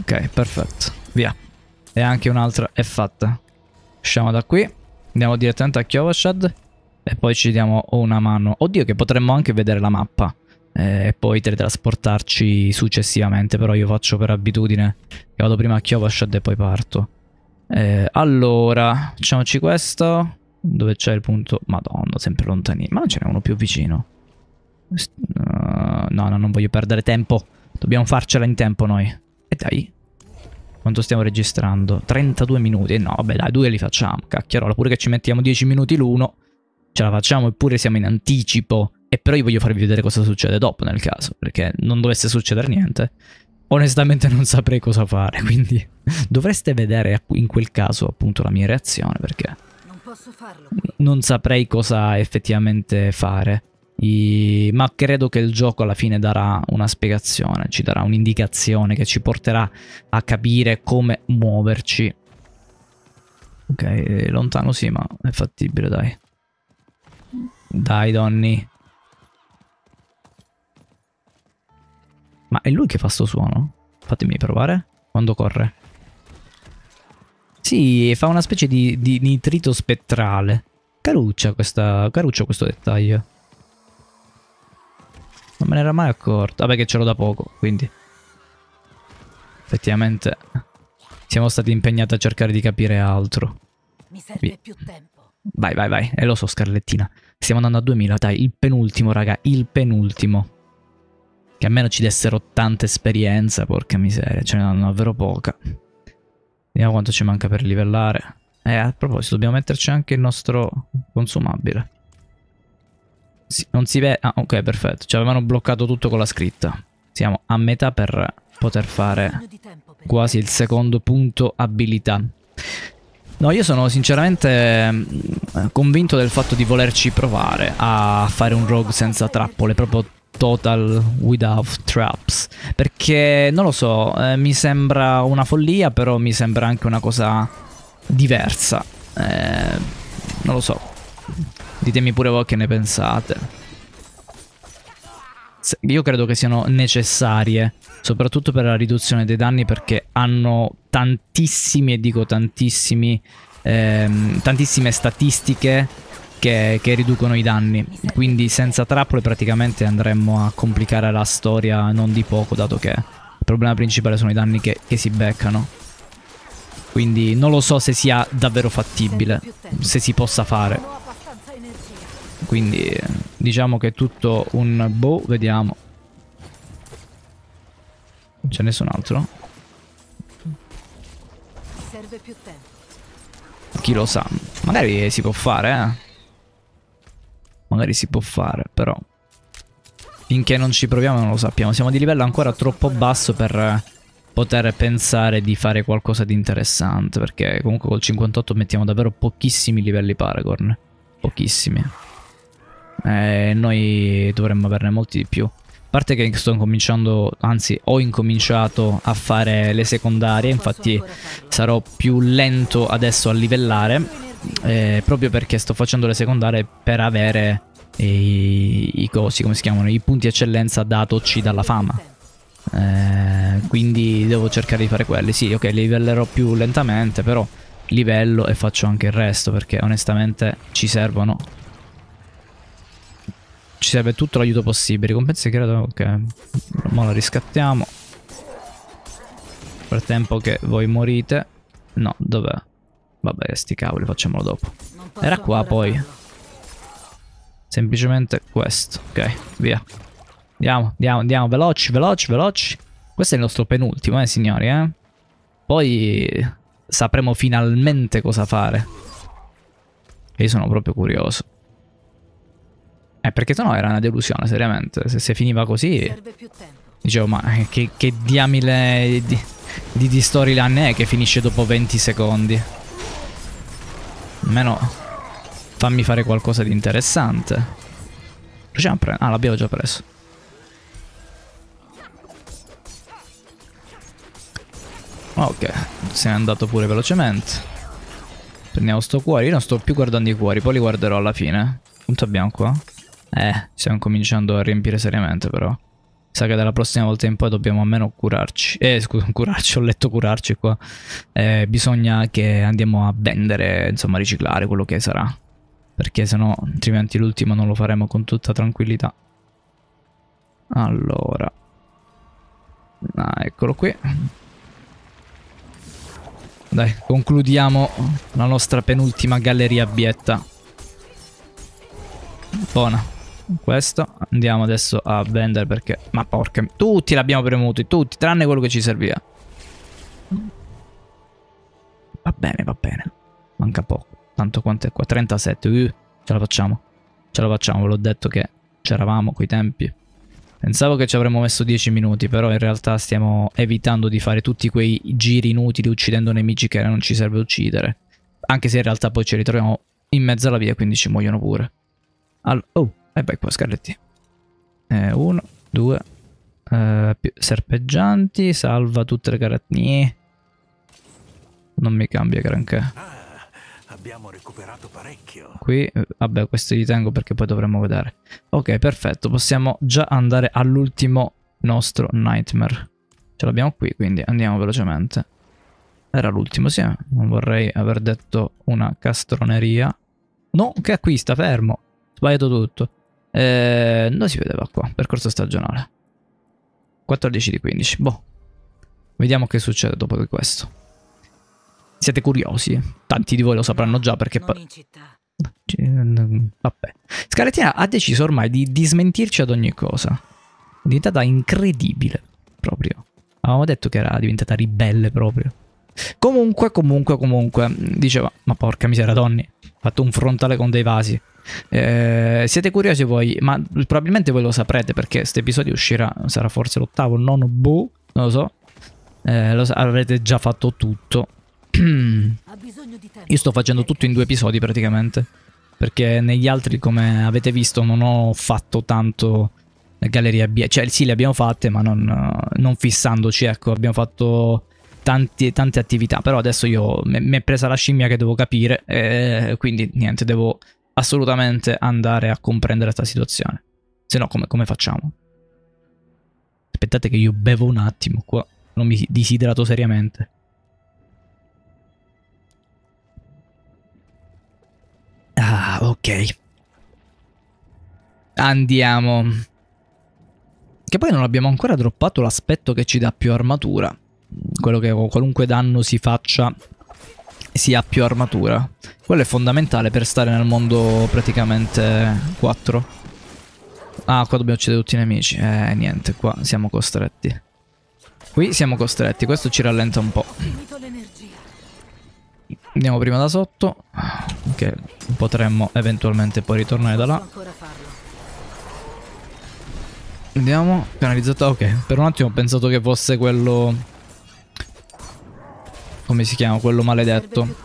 Ok, perfetto. Via. E anche un'altra è fatta. Usciamo da qui. Andiamo direttamente a Kyovoshad. E poi ci diamo una mano. Oddio che potremmo anche vedere la mappa e poi teletrasportarci successivamente. Però io faccio per abitudine che vado prima a Kyovashad e poi parto. Eh, allora, facciamoci questo. Dove c'è il punto? Madonna, sempre lontani. Ma ce n'è uno più vicino. no, no, non voglio perdere tempo. Dobbiamo farcela in tempo noi. E dai. Quanto stiamo registrando? 32 minuti. No, vabbè, dai, due li facciamo. Cacchiarola, pure che ci mettiamo 10 minuti l'uno. Ce la facciamo eppure siamo in anticipo. E però io voglio farvi vedere cosa succede dopo nel caso, perché non dovesse succedere niente. Onestamente non saprei cosa fare, <laughs> quindi dovreste vedere in quel caso appunto la mia reazione, perché non, non saprei cosa effettivamente fare. I... Ma credo che il gioco alla fine darà una spiegazione, ci darà un'indicazione che ci porterà a capire come muoverci. Ok, lontano sì, ma è fattibile, dai. Dai, Donny. Ma è lui che fa sto suono? Fatemi provare. Quando corre. Sì, fa una specie di, di nitrito spettrale. Caruccia questa, caruccio questo dettaglio. Non me ne era mai accorto. Vabbè che ce l'ho da poco, quindi... Effettivamente siamo stati impegnati a cercare di capire altro. Mi serve più tempo. Vai, vai, vai. E eh, lo so, Scarlettina. Stiamo andando a 2000, dai. Il penultimo, raga. Il penultimo. Che almeno ci dessero tanta esperienza, porca miseria, ce ne danno davvero poca. Vediamo quanto ci manca per livellare. E eh, a proposito, dobbiamo metterci anche il nostro consumabile. Si, non si vede... Ah, ok, perfetto. Ci avevano bloccato tutto con la scritta. Siamo a metà per poter fare quasi il secondo punto abilità. No, io sono sinceramente mm, convinto del fatto di volerci provare a fare un rogue senza trappole, proprio Total Without Traps perché non lo so, eh, mi sembra una follia, però mi sembra anche una cosa diversa. Eh, non lo so. Ditemi pure voi che ne pensate. Io credo che siano necessarie, soprattutto per la riduzione dei danni perché hanno tantissimi e dico tantissimi ehm, tantissime statistiche che, che, riducono i danni. Quindi senza trappole praticamente andremmo a complicare la storia non di poco, dato che il problema principale sono i danni che, che si beccano. Quindi non lo so se sia davvero fattibile, se si possa fare. Quindi diciamo che è tutto un boh, vediamo. C'è nessun altro? Serve più tempo. Chi lo sa? Magari si può fare, eh. Magari si può fare, però. Finché non ci proviamo non lo sappiamo. Siamo di livello ancora troppo basso per eh, poter pensare di fare qualcosa di interessante. Perché comunque col 58 mettiamo davvero pochissimi livelli Paragon. Pochissimi. E eh, noi dovremmo averne molti di più. A parte che sto incominciando, anzi ho incominciato a fare le secondarie. Infatti sarò più lento adesso a livellare eh, proprio perché sto facendo le secondarie per avere i, i cosi, come si chiamano, i punti eccellenza datoci dalla fama. Eh, quindi devo cercare di fare quelli. Sì, ok, livellerò più lentamente, però livello e faccio anche il resto perché onestamente ci servono. Ci serve tutto l'aiuto possibile. Ricompense credo che... Okay. Mo la riscattiamo. Nel tempo che voi morite. No, dov'è? Vabbè, sti cavoli, facciamolo dopo. Era qua poi. Farlo. Semplicemente questo. Ok, via. Andiamo, andiamo, andiamo. Veloci, veloci, veloci. Questo è il nostro penultimo, eh, signori, eh. Poi sapremo finalmente cosa fare. E io sono proprio curioso. Eh, perché sennò era una delusione, seriamente. Se, se finiva così... Dicevo, ma eh, che, che diamine di, di, di storyline è che finisce dopo 20 secondi? Almeno fammi fare qualcosa di interessante. a Ah, l'abbiamo già preso. Ok, se n'è andato pure velocemente. Prendiamo sto cuore. Io non sto più guardando i cuori, poi li guarderò alla fine. Punto abbiamo qua. Eh, stiamo cominciando a riempire seriamente però sa che dalla prossima volta in poi dobbiamo almeno curarci. Eh, scusa, <laughs> curarci, ho letto curarci qua. Eh, bisogna che andiamo a vendere, insomma, riciclare quello che sarà. Perché sennò, altrimenti l'ultimo non lo faremo con tutta tranquillità. Allora. Ah, eccolo qui. Dai, concludiamo la nostra penultima galleria abietta. Buona. Questo andiamo adesso a vendere perché... Ma porca... Tutti l'abbiamo premuto tutti, tranne quello che ci serviva. Va bene, va bene. Manca poco. Tanto quanto è qua? 37. Uh, ce la facciamo. Ce la facciamo, ve l'ho detto che c'eravamo coi tempi. Pensavo che ci avremmo messo 10 minuti, però in realtà stiamo evitando di fare tutti quei giri inutili uccidendo nemici che non ci serve uccidere. Anche se in realtà poi ci ritroviamo in mezzo alla via, quindi ci muoiono pure. All oh, e eh vai qua Scarletti. Eh, uno, due. Eh, serpeggianti, salva tutte le caratnie. Non mi cambia granché. Ah, abbiamo recuperato parecchio. Qui, eh, vabbè, questo li tengo perché poi dovremmo vedere. Ok, perfetto. Possiamo già andare all'ultimo nostro nightmare. Ce l'abbiamo qui, quindi andiamo velocemente. Era l'ultimo, sì. Eh. Non vorrei aver detto una castroneria. No, che acquista, fermo. Sbagliato tutto. Eh, non si vedeva qua, percorso stagionale. 14 di 15, boh. Vediamo che succede dopo di questo. Siete curiosi? Tanti di voi lo sapranno già perché... Vabbè. Scalettina ha deciso ormai di, di smentirci ad ogni cosa. È diventata incredibile, proprio. Avevamo detto che era diventata ribelle proprio. Comunque, comunque, comunque, mm, diceva, ma porca miseria, Tony, ho fatto un frontale con dei vasi. Eh, siete curiosi voi, ma probabilmente voi lo saprete perché questo episodio uscirà, sarà forse l'ottavo, il nono, boh, non lo so. Eh, lo, avrete già fatto tutto. Io sto facendo tutto in due episodi praticamente. Perché negli altri, come avete visto, non ho fatto tanto galleria B. Cioè, sì, le abbiamo fatte, ma non, eh, non fissandoci. Ecco, abbiamo fatto tante, tante attività, però adesso io mi è presa la scimmia che devo capire, eh, quindi niente, devo assolutamente andare a comprendere questa situazione. Se no, come, come facciamo? Aspettate che io bevo un attimo qua, non mi disidrato seriamente. Ah, ok. Andiamo. Che poi non abbiamo ancora droppato l'aspetto che ci dà più armatura quello che qualunque danno si faccia si ha più armatura. Quello è fondamentale per stare nel mondo praticamente 4. Ah, qua dobbiamo uccidere tutti i nemici. Eh, niente, qua siamo costretti. Qui siamo costretti, questo ci rallenta un po'. Andiamo prima da sotto, Ok, potremmo eventualmente poi ritornare da là. Andiamo, canalizzata, ok. Per un attimo ho pensato che fosse quello come si chiama? Quello maledetto.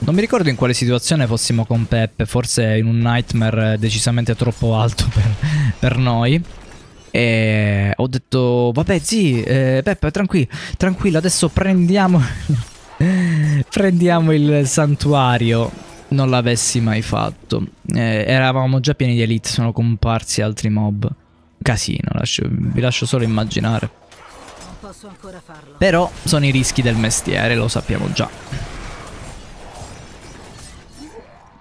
Non mi ricordo in quale situazione fossimo con Peppe, forse in un nightmare eh, decisamente troppo alto <laughs> per, per noi. E ho detto, vabbè zii, eh, Peppe, tranquillo, tranquillo, adesso prendiamo, <laughs> prendiamo il santuario. Non l'avessi mai fatto. Eh, eravamo già pieni di elite, sono comparsi altri mob. Casino, lascio, vi lascio solo immaginare. Però sono i rischi del mestiere, lo sappiamo già.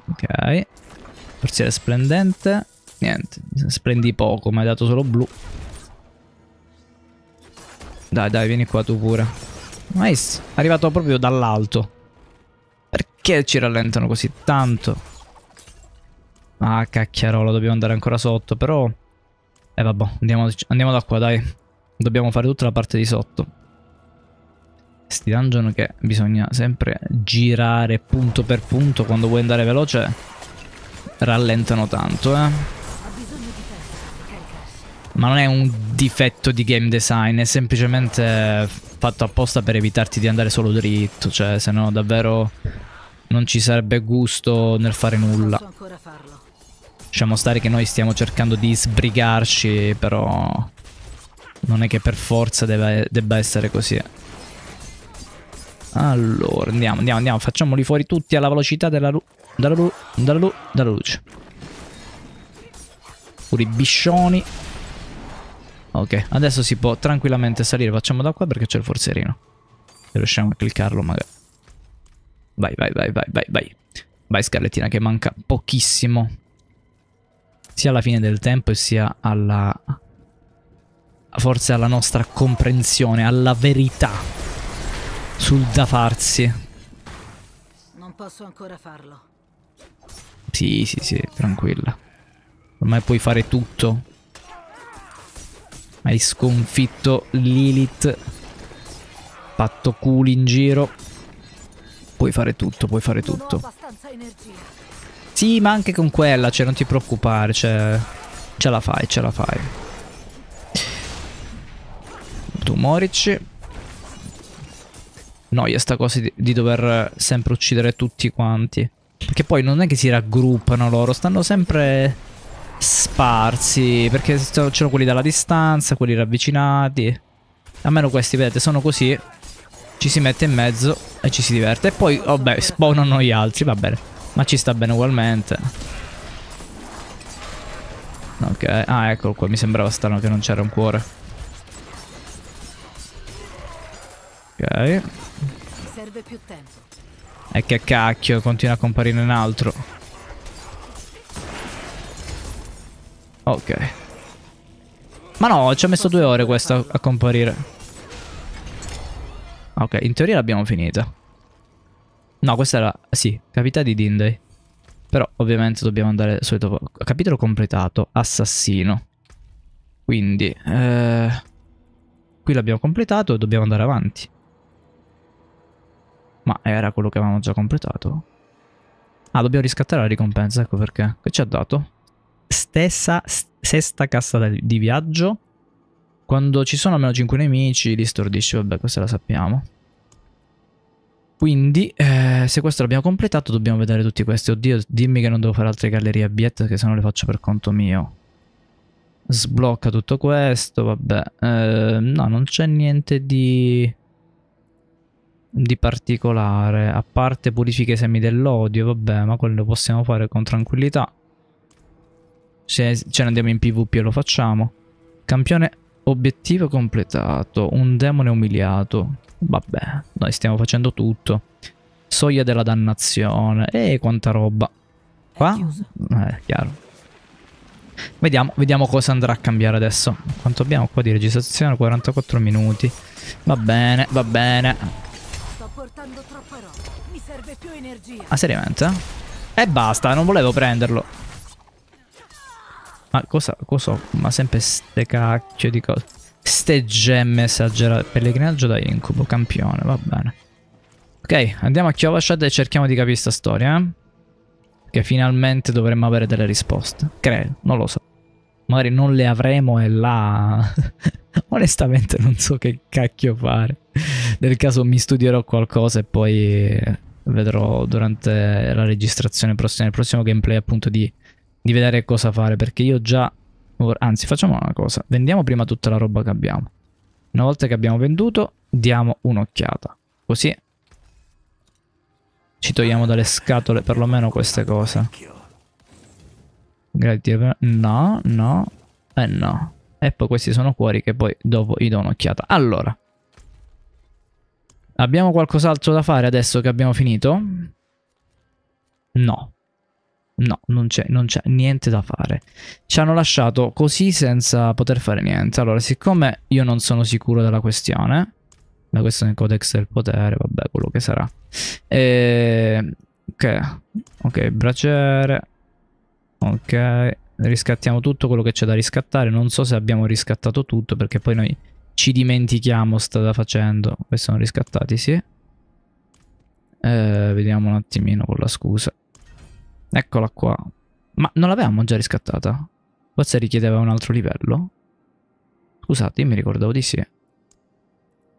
Ok. Forziere splendente. Niente, splendi poco, mi hai dato solo blu. Dai, dai, vieni qua tu pure. Nice, arrivato proprio dall'alto. Perché ci rallentano così tanto? Ah, cacchiarola, dobbiamo andare ancora sotto, però... Eh, vabbè, andiamo, andiamo da qua, dai. Dobbiamo fare tutta la parte di sotto. Sti dungeon che bisogna sempre girare punto per punto quando vuoi andare veloce rallentano tanto, eh. Ma non è un difetto di game design, è semplicemente fatto apposta per evitarti di andare solo dritto, cioè se no davvero non ci sarebbe gusto nel fare nulla. Lasciamo stare che noi stiamo cercando di sbrigarci, però non è che per forza debba, debba essere così. Allora, andiamo, andiamo, andiamo. Facciamoli fuori tutti alla velocità della, lu della, lu della, lu della luce. Pure i biscioni. Ok, adesso si può tranquillamente salire. Facciamo da qua perché c'è il forzerino. E riusciamo a cliccarlo magari. Vai, vai, vai, vai, vai, vai. Vai Scarlettina che manca pochissimo. Sia alla fine del tempo sia alla forse alla nostra comprensione, alla verità sul da farsi. Non posso ancora farlo. Sì, sì, sì, tranquilla. Ormai puoi fare tutto. Hai sconfitto Lilith. Patto culi in giro. Puoi fare tutto, puoi fare tutto. Sì, ma anche con quella, cioè non ti preoccupare, cioè... Ce la fai, ce la fai. Tu morici. Noia sta cosa di, di dover sempre uccidere tutti quanti. Perché poi non è che si raggruppano loro, stanno sempre sparsi. Perché c'erano quelli dalla distanza, quelli ravvicinati. Almeno questi, vedete, sono così. Ci si mette in mezzo e ci si diverte. E poi, vabbè, spawnano gli altri, va bene. Ma ci sta bene ugualmente. Ok, ah, eccolo qua, mi sembrava strano che non c'era un cuore. Ok. Serve più tempo. E che cacchio, continua a comparire un altro. Ok. Ma no, ci ha messo due ore questa a comparire. Ok, in teoria l'abbiamo finita. No, questa era... Sì, capita di Dinday. Però ovviamente dobbiamo andare al solito... Capitolo completato, assassino. Quindi... Eh... Qui l'abbiamo completato e dobbiamo andare avanti. Ma era quello che avevamo già completato. Ah, dobbiamo riscattare la ricompensa, ecco perché. Che ci ha dato? Stessa, st sesta cassa di viaggio. Quando ci sono almeno 5 nemici li stordisci, vabbè, questa la sappiamo. Quindi, eh, se questo l'abbiamo completato, dobbiamo vedere tutti questi. Oddio, dimmi che non devo fare altre gallerie a biet, che se no le faccio per conto mio. Sblocca tutto questo, vabbè. Eh, no, non c'è niente di di particolare, a parte purifica i semi dell'odio, vabbè, ma quello possiamo fare con tranquillità. Se ce ne andiamo in PvP e lo facciamo. Campione obiettivo completato, un demone umiliato. Vabbè, noi stiamo facendo tutto. Soglia della dannazione, e quanta roba. Qua? Eh, chiaro. Vediamo, vediamo, cosa andrà a cambiare adesso. Quanto abbiamo qua di registrazione? 44 minuti. Va bene, va bene portando troppa roba. Mi serve più energia. Ah, seriamente? E eh, basta, non volevo prenderlo. Ma cosa, cosa Ma sempre ste cacchio di cose. Ste gemme esagerate. Pellegrinaggio da incubo, campione, va bene. Ok, andiamo a Kyovashad e cerchiamo di capire sta storia, eh? Che finalmente dovremmo avere delle risposte. Credo, non lo so. Magari non le avremo e là... <laughs> onestamente non so che cacchio fare. Nel caso mi studierò qualcosa e poi eh, vedrò durante la registrazione prossima, nel prossimo gameplay appunto di, di vedere cosa fare. Perché io già... Anzi, facciamo una cosa. Vendiamo prima tutta la roba che abbiamo. Una volta che abbiamo venduto, diamo un'occhiata. Così ci togliamo dalle scatole perlomeno queste cose. Grazie. No, no. Eh no. E poi questi sono cuori che poi dopo gli do un'occhiata. Allora. Abbiamo qualcos'altro da fare adesso che abbiamo finito? No. No, non c'è, niente da fare. Ci hanno lasciato così senza poter fare niente. Allora, siccome io non sono sicuro della questione, la questione del codex del potere, vabbè, quello che sarà. E... Ok, ok, braciere. Ok, riscattiamo tutto quello che c'è da riscattare. Non so se abbiamo riscattato tutto perché poi noi ci dimentichiamo strada facendo. Questi sono riscattati, sì. Eh, vediamo un attimino con la scusa. Eccola qua. Ma non l'avevamo già riscattata? Forse richiedeva un altro livello? Scusate, mi ricordavo di sì.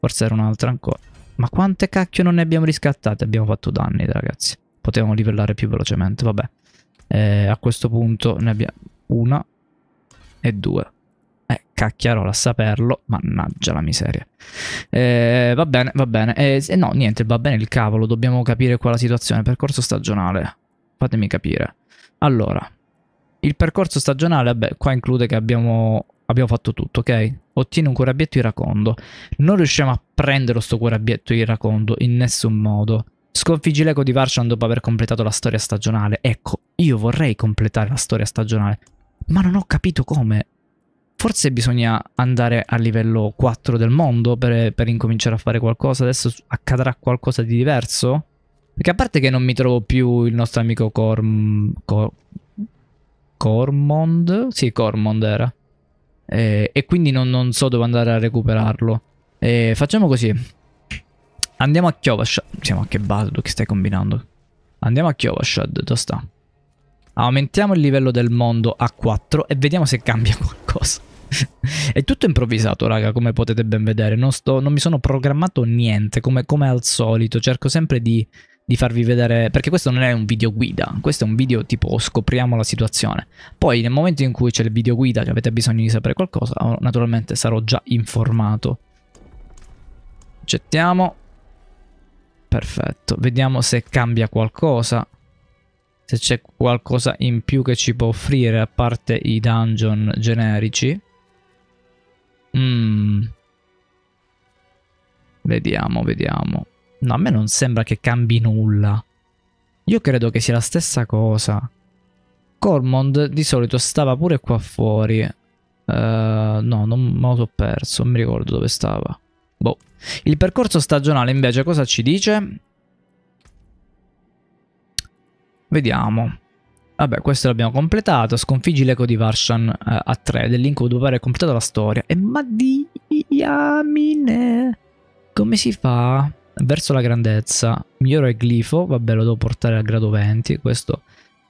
Forse era un'altra ancora. Ma quante cacchio non ne abbiamo riscattate? Abbiamo fatto danni, ragazzi. Potevamo livellare più velocemente, vabbè. Eh, a questo punto ne abbiamo una e due. Eh, cacchiarola saperlo, mannaggia la miseria. Eh, va bene, va bene. Eh, no, niente, va bene il cavolo, dobbiamo capire qua la situazione. Percorso stagionale, fatemi capire. Allora, il percorso stagionale, beh, qua include che abbiamo, abbiamo fatto tutto, ok? Ottiene un cuore abietto iracondo. Non riusciamo a prendere sto abietto iracondo in nessun modo. Sconfiggi l'ego di Varshan dopo aver completato la storia stagionale. Ecco, io vorrei completare la storia stagionale, ma non ho capito come. Forse bisogna andare a livello 4 del mondo per, per incominciare a fare qualcosa. Adesso accadrà qualcosa di diverso? Perché a parte che non mi trovo più il nostro amico Corm... Cor... Cormond? Sì, Cormond era. Eh, e quindi non, non, so dove andare a recuperarlo. Eh, facciamo così. Andiamo a Kyovashad. Siamo a che baldo che stai combinando? Andiamo a Kyovashad, dove sta? Aumentiamo il livello del mondo a 4 e vediamo se cambia <laughs> qualcosa. È tutto improvvisato, raga, come potete ben vedere. Non, sto, non mi sono programmato niente, come, come al solito. Cerco sempre di, di, farvi vedere... Perché questo non è un video guida, questo è un video tipo scopriamo la situazione. Poi nel momento in cui c'è il video guida che avete bisogno di sapere qualcosa, naturalmente sarò già informato. Accettiamo. Perfetto, vediamo se cambia qualcosa. Se c'è qualcosa in più che ci può offrire a parte i dungeon generici. Mm. Vediamo, vediamo. No, a me non sembra che cambi nulla. Io credo che sia la stessa cosa. Cormond di solito stava pure qua fuori. Uh, no, non me lo so perso, non mi ricordo dove stava. Boh. Il percorso stagionale invece cosa ci dice? Vediamo. Vabbè, questo l'abbiamo completato. Sconfiggi l'eco di Varshan eh, a 3 dell'incubo dopo aver completato la storia. E ma diamine! Come si fa? Verso la grandezza. Migliora il glifo. Vabbè, lo devo portare al grado 20. Questo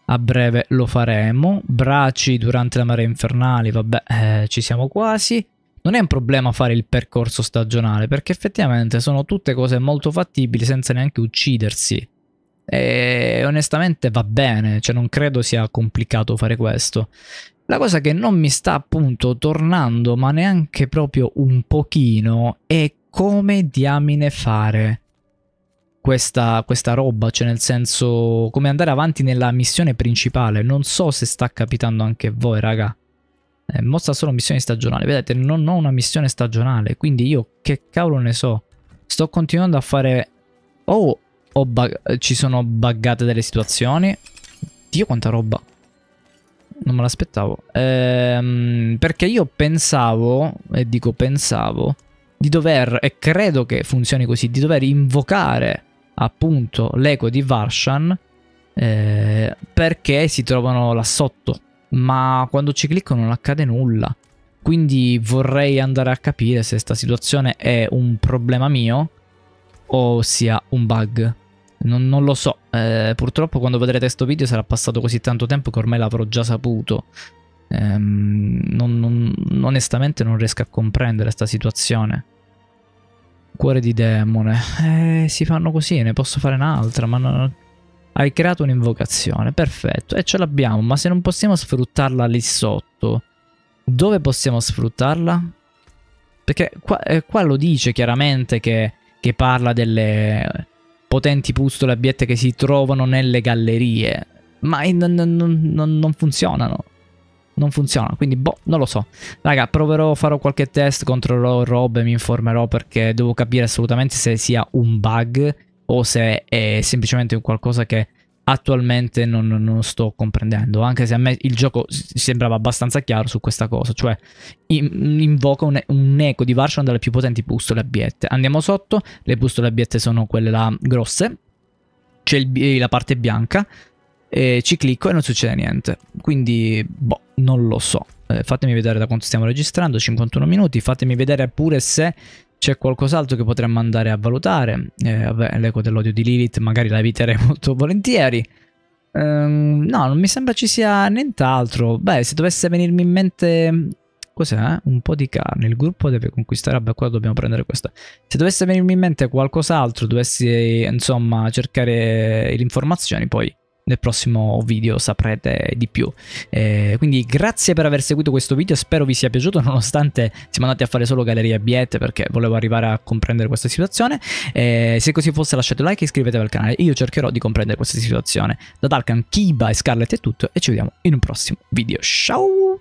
a breve lo faremo. Braci durante la marea infernale. Vabbè, eh, ci siamo quasi non è un problema fare il percorso stagionale, perché effettivamente sono tutte cose molto fattibili senza neanche uccidersi. E onestamente va bene, cioè non credo sia complicato fare questo. La cosa che non mi sta appunto tornando, ma neanche proprio un pochino, è come diamine fare questa, questa roba, cioè nel senso come andare avanti nella missione principale. Non so se sta capitando anche a voi, raga eh, mostra solo missioni stagionali. Vedete, non ho una missione stagionale, quindi io che cavolo ne so. Sto continuando a fare... Oh, ci sono buggate delle situazioni. Dio quanta roba. Non me l'aspettavo. Ehm, perché io pensavo, e dico pensavo, di dover, e credo che funzioni così, di dover invocare appunto l'eco di Varshan eh, perché si trovano là sotto ma quando ci clicco non accade nulla. Quindi vorrei andare a capire se sta situazione è un problema mio o sia un bug. Non, non lo so, eh, purtroppo quando vedrete questo video sarà passato così tanto tempo che ormai l'avrò già saputo. Ehm, non, non, onestamente non riesco a comprendere questa situazione. Cuore di demone. Eh, si fanno così, ne posso fare un'altra, ma no, hai creato un'invocazione, perfetto, e ce l'abbiamo, ma se non possiamo sfruttarla lì sotto, dove possiamo sfruttarla? Perché qua, eh, qua lo dice chiaramente che, che parla delle potenti pustole abiette che si trovano nelle gallerie, ma non, non, non, non funzionano non funziona. Quindi, boh, non lo so. Raga, proverò, farò qualche test, controllerò robe, mi informerò perché devo capire assolutamente se sia un bug o se è semplicemente un qualcosa che attualmente non, non, sto comprendendo, anche se a me il gioco sembrava abbastanza chiaro su questa cosa, cioè invoca un, un eco di Varshan dalle più potenti bustole abbiette. Andiamo sotto, le bustole abbiette sono quelle là grosse, c'è il, la parte bianca, e ci clicco e non succede niente, quindi boh, non lo so. Eh, fatemi vedere da quanto stiamo registrando, 51 minuti, fatemi vedere pure se c'è qualcos'altro che potremmo andare a valutare. Eh, vabbè, l'eco dell'odio di Lilith magari la eviterei <laughs> molto volentieri. Um, no, non mi sembra ci sia nient'altro. Beh, se dovesse venirmi in mente... Cos'è? Un po' di carne. Il gruppo deve conquistare... Vabbè, qua dobbiamo prendere questa. Se dovesse venirmi in mente qualcos'altro, dovessi, insomma, cercare le informazioni, poi nel prossimo video saprete di più. Eh, quindi grazie per aver seguito questo video, spero vi sia piaciuto <laughs> nonostante siamo andati a fare solo gallerie e perché volevo arrivare a comprendere questa situazione. Eh, se così fosse lasciate un like e iscrivetevi al canale, io cercherò di comprendere questa situazione. Da Dalkan, Kiba e Scarlet è tutto e ci vediamo in un prossimo video. Ciao!